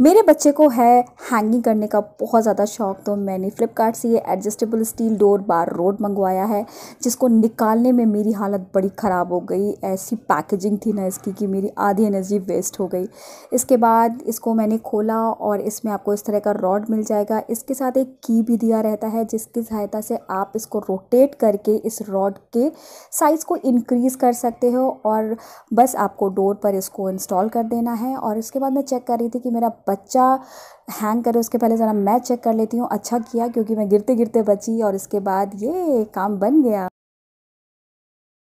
मेरे बच्चे को है हैंगिंग करने का बहुत ज़्यादा शौक तो मैंने फ़्लिपकार्ट से ये adjustable steel door bar rod मंगवाया है जिसको निकालने में मेरी हालत बड़ी ख़राब हो गई ऐसी पैकेजिंग थी ना इसकी कि मेरी आधी एनर्जी वेस्ट हो गई इसके बाद इसको मैंने खोला और इसमें आपको इस तरह का रॉड मिल जाएगा इसके साथ एक की भी दिया रहता है जिसकी सहायता से आप इसको रोटेट करके इस रॉड के साइज़ को इनक्रीज़ कर सकते हो और बस आपको डोर पर इसको इंस्टॉल कर देना है और इसके बाद मैं चेक कर रही थी कि मेरा बच्चा हैंग करे उसके पहले ज़रा मैं चेक कर लेती हूँ अच्छा किया क्योंकि मैं गिरते गिरते बची और इसके बाद ये काम बन गया